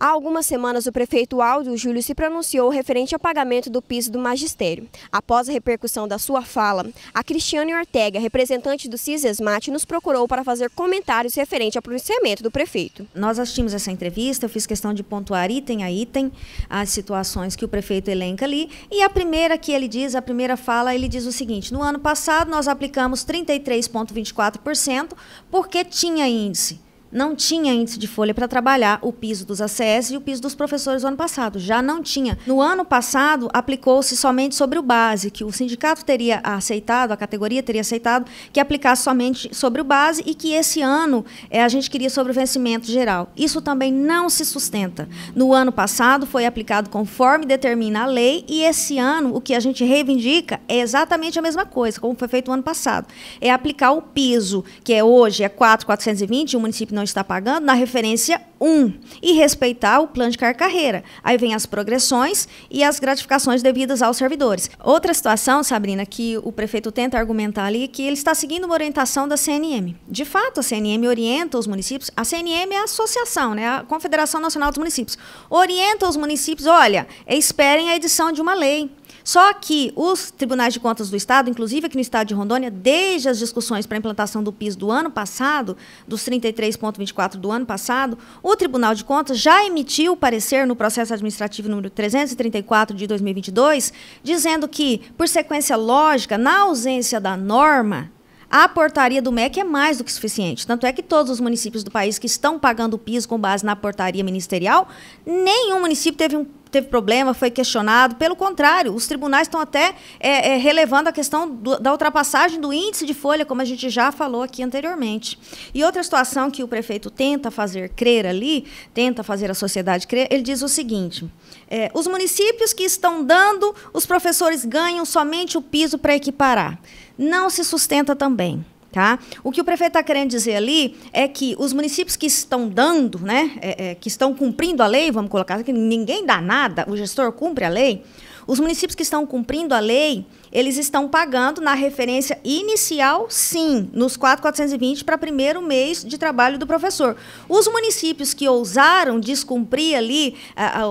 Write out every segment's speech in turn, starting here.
Há algumas semanas, o prefeito Aldo Júlio se pronunciou referente ao pagamento do piso do magistério. Após a repercussão da sua fala, a Cristiane Ortega, representante do CISESMAT, nos procurou para fazer comentários referente ao pronunciamento do prefeito. Nós assistimos essa entrevista, eu fiz questão de pontuar item a item as situações que o prefeito elenca ali. E a primeira que ele diz, a primeira fala, ele diz o seguinte, no ano passado nós aplicamos 33,24% porque tinha índice não tinha índice de folha para trabalhar o piso dos ACS e o piso dos professores no ano passado. Já não tinha. No ano passado, aplicou-se somente sobre o base, que o sindicato teria aceitado, a categoria teria aceitado, que aplicasse somente sobre o base e que esse ano é, a gente queria sobre o vencimento geral. Isso também não se sustenta. No ano passado, foi aplicado conforme determina a lei e esse ano, o que a gente reivindica é exatamente a mesma coisa, como foi feito no ano passado. É aplicar o piso, que é hoje é 4.420, o município não está pagando na referência 1 e respeitar o plano de carreira. Aí vem as progressões e as gratificações devidas aos servidores. Outra situação, Sabrina, que o prefeito tenta argumentar ali é que ele está seguindo uma orientação da CNM. De fato, a CNM orienta os municípios, a CNM é a associação, né, a Confederação Nacional dos Municípios. Orienta os municípios, olha, esperem a edição de uma lei. Só que os tribunais de contas do Estado, inclusive aqui no Estado de Rondônia, desde as discussões para a implantação do PIS do ano passado, dos 33,24 do ano passado, o Tribunal de Contas já emitiu parecer no processo administrativo número 334 de 2022, dizendo que, por sequência lógica, na ausência da norma, a portaria do MEC é mais do que suficiente. Tanto é que todos os municípios do país que estão pagando o piso com base na portaria ministerial, nenhum município teve um teve problema, foi questionado. Pelo contrário, os tribunais estão até é, é, relevando a questão do, da ultrapassagem do índice de folha, como a gente já falou aqui anteriormente. E outra situação que o prefeito tenta fazer crer ali, tenta fazer a sociedade crer, ele diz o seguinte: é, os municípios que estão dando, os professores ganham somente o piso para equiparar. Não se sustenta também. Tá? O que o prefeito está querendo dizer ali é que os municípios que estão dando, né, é, é, que estão cumprindo a lei, vamos colocar, assim, que ninguém dá nada, o gestor cumpre a lei, os municípios que estão cumprindo a lei, eles estão pagando na referência inicial, sim, nos 4.420 para primeiro mês de trabalho do professor. Os municípios que ousaram descumprir ali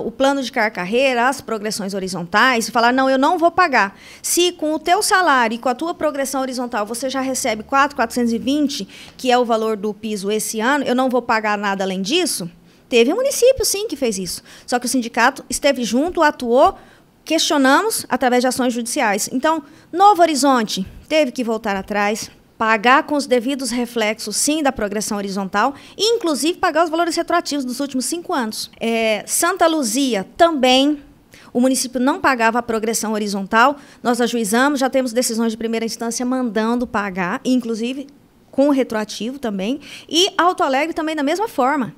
o plano de carreira, as progressões horizontais, e falar, não, eu não vou pagar. Se com o teu salário e com a tua progressão horizontal você já recebe 4.420, que é o valor do piso esse ano, eu não vou pagar nada além disso, teve um município, sim, que fez isso. Só que o sindicato esteve junto, atuou questionamos através de ações judiciais. Então, Novo Horizonte teve que voltar atrás, pagar com os devidos reflexos, sim, da progressão horizontal, e, inclusive pagar os valores retroativos dos últimos cinco anos. É, Santa Luzia também. O município não pagava a progressão horizontal, nós ajuizamos, já temos decisões de primeira instância mandando pagar, inclusive com retroativo também, e Alto Alegre também da mesma forma.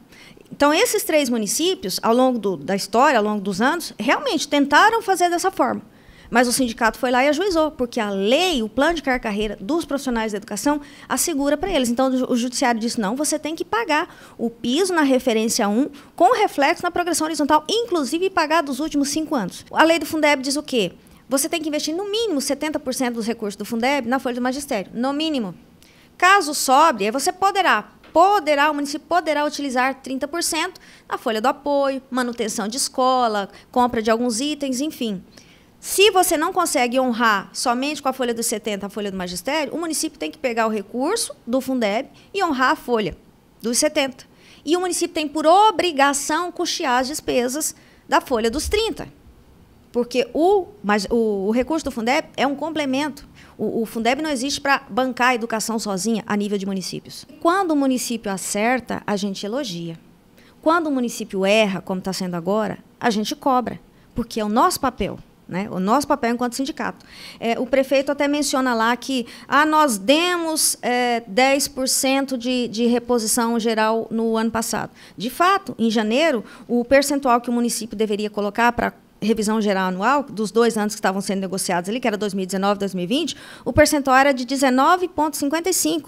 Então, esses três municípios, ao longo do, da história, ao longo dos anos, realmente tentaram fazer dessa forma. Mas o sindicato foi lá e ajuizou, porque a lei, o plano de carreira dos profissionais da educação, assegura para eles. Então, o judiciário disse: não, você tem que pagar o piso na referência 1, com reflexo na progressão horizontal, inclusive pagar dos últimos cinco anos. A lei do Fundeb diz o quê? Você tem que investir no mínimo 70% dos recursos do Fundeb na folha do magistério. No mínimo. Caso sobre, você poderá poderá, o município poderá utilizar 30% na folha do apoio, manutenção de escola, compra de alguns itens, enfim. Se você não consegue honrar somente com a folha dos 70 a folha do magistério, o município tem que pegar o recurso do Fundeb e honrar a folha dos 70. E o município tem por obrigação custear as despesas da folha dos 30. Porque o, o, o recurso do Fundeb é um complemento o, o Fundeb não existe para bancar a educação sozinha a nível de municípios. Quando o município acerta, a gente elogia. Quando o município erra, como está sendo agora, a gente cobra, porque é o nosso papel. Né? O nosso papel enquanto sindicato. É, o prefeito até menciona lá que ah, nós demos é, 10% de, de reposição geral no ano passado. De fato, em janeiro, o percentual que o município deveria colocar para revisão geral anual, dos dois anos que estavam sendo negociados ali, que era 2019 e 2020, o percentual era de 19,55%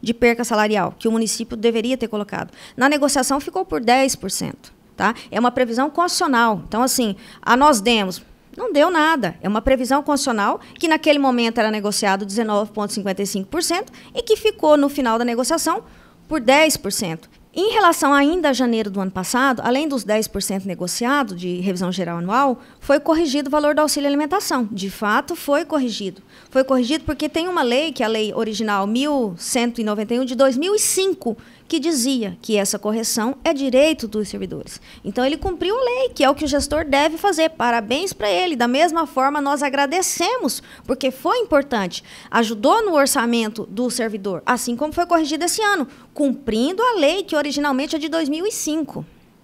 de perca salarial, que o município deveria ter colocado. Na negociação ficou por 10%. Tá? É uma previsão constitucional. Então, assim, a nós demos. Não deu nada. É uma previsão constitucional que naquele momento era negociado 19,55% e que ficou no final da negociação por 10%. Em relação ainda a janeiro do ano passado, além dos 10% negociado de revisão geral anual, foi corrigido o valor do auxílio alimentação. De fato, foi corrigido. Foi corrigido porque tem uma lei, que é a lei original 1191 de 2005, que dizia que essa correção é direito dos servidores. Então ele cumpriu a lei, que é o que o gestor deve fazer. Parabéns para ele. Da mesma forma, nós agradecemos, porque foi importante. Ajudou no orçamento do servidor, assim como foi corrigido esse ano, cumprindo a lei que originalmente é de 2005.